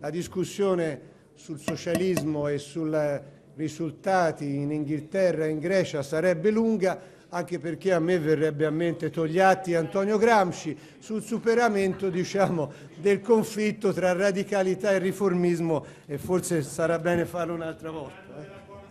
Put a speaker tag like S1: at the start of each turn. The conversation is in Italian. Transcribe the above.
S1: la discussione sul socialismo e sui risultati in Inghilterra e in Grecia sarebbe lunga, anche perché a me verrebbe a mente Togliatti e Antonio Gramsci, sul superamento diciamo, del conflitto tra radicalità e riformismo e forse sarà bene
S2: farlo un'altra volta. Eh?